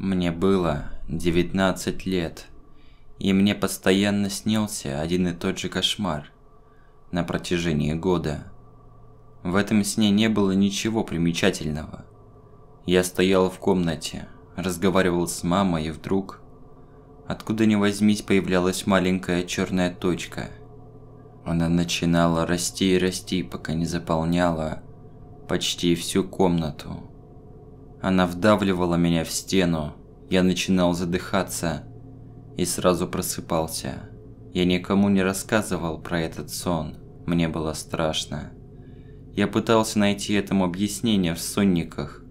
Мне было 19 лет, и мне постоянно снился один и тот же кошмар на протяжении года. В этом сне не было ничего примечательного. Я стоял в комнате, разговаривал с мамой, и вдруг, откуда ни возьмись, появлялась маленькая черная точка. Она начинала расти и расти, пока не заполняла почти всю комнату. Она вдавливала меня в стену. Я начинал задыхаться и сразу просыпался. Я никому не рассказывал про этот сон. Мне было страшно. Я пытался найти этому объяснение в сонниках,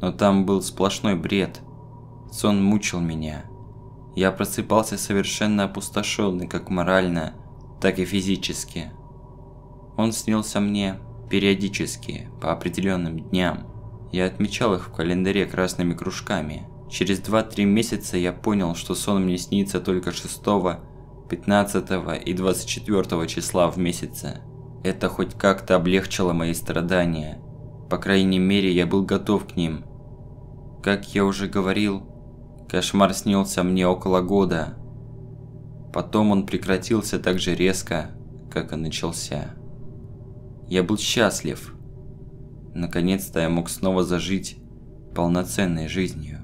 но там был сплошной бред. Сон мучил меня. Я просыпался совершенно опустошенный как морально, так и физически. Он снился мне периодически, по определенным дням. Я отмечал их в календаре красными кружками. Через 2-3 месяца я понял, что сон мне снится только 6, 15 и 24 числа в месяце. Это хоть как-то облегчило мои страдания. По крайней мере, я был готов к ним. Как я уже говорил, кошмар снился мне около года. Потом он прекратился так же резко, как и начался. Я был счастлив – Наконец-то я мог снова зажить полноценной жизнью.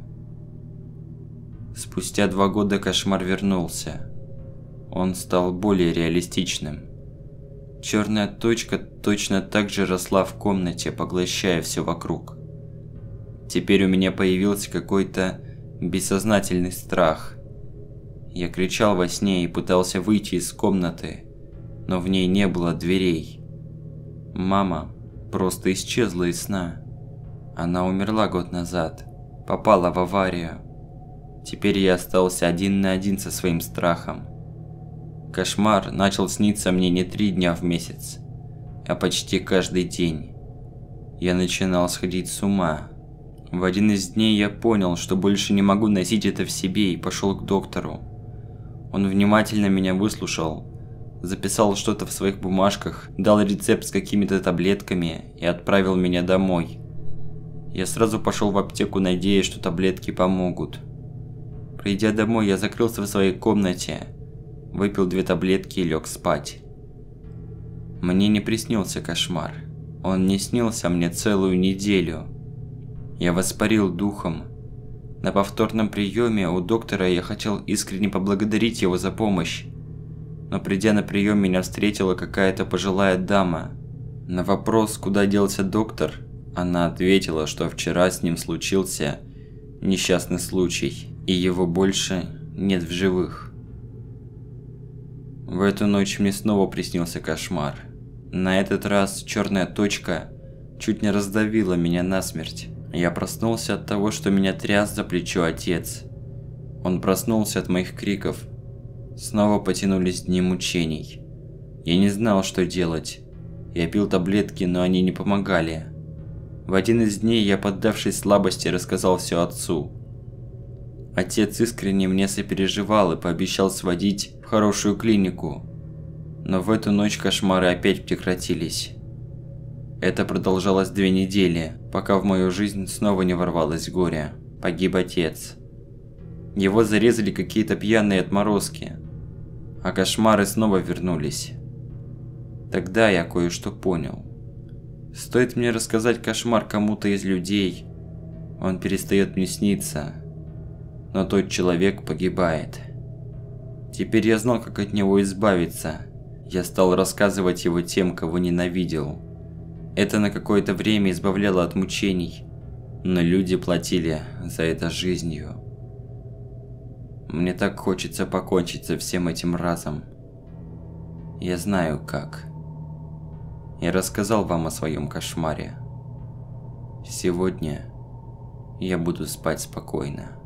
Спустя два года кошмар вернулся. Он стал более реалистичным. Черная точка точно так же росла в комнате, поглощая все вокруг. Теперь у меня появился какой-то бессознательный страх. Я кричал во сне и пытался выйти из комнаты, но в ней не было дверей. Мама просто исчезла из сна. Она умерла год назад, попала в аварию. Теперь я остался один на один со своим страхом. Кошмар начал сниться мне не три дня в месяц, а почти каждый день. Я начинал сходить с ума. В один из дней я понял, что больше не могу носить это в себе и пошел к доктору. Он внимательно меня выслушал записал что-то в своих бумажках, дал рецепт с какими-то таблетками и отправил меня домой. Я сразу пошел в аптеку, надеясь, что таблетки помогут. Придя домой, я закрылся в своей комнате, выпил две таблетки и лег спать. Мне не приснился кошмар. Он не снился мне целую неделю. Я воспарил духом. На повторном приеме у доктора я хотел искренне поблагодарить его за помощь, но придя на прием, меня встретила какая-то пожилая дама. На вопрос, куда делся доктор, она ответила, что вчера с ним случился несчастный случай, и его больше нет в живых. В эту ночь мне снова приснился кошмар. На этот раз черная точка чуть не раздавила меня насмерть. Я проснулся от того, что меня тряс за плечо отец. Он проснулся от моих криков – Снова потянулись дни мучений. Я не знал, что делать. Я пил таблетки, но они не помогали. В один из дней я, поддавшись слабости, рассказал все отцу. Отец искренне мне сопереживал и пообещал сводить в хорошую клинику. Но в эту ночь кошмары опять прекратились. Это продолжалось две недели, пока в мою жизнь снова не ворвалось горе. Погиб отец. Его зарезали какие-то пьяные отморозки а кошмары снова вернулись. Тогда я кое-что понял. Стоит мне рассказать кошмар кому-то из людей, он перестает мне сниться, но тот человек погибает. Теперь я знал, как от него избавиться. Я стал рассказывать его тем, кого ненавидел. Это на какое-то время избавляло от мучений, но люди платили за это жизнью. Мне так хочется покончить со всем этим разом. Я знаю как. Я рассказал вам о своем кошмаре. Сегодня я буду спать спокойно.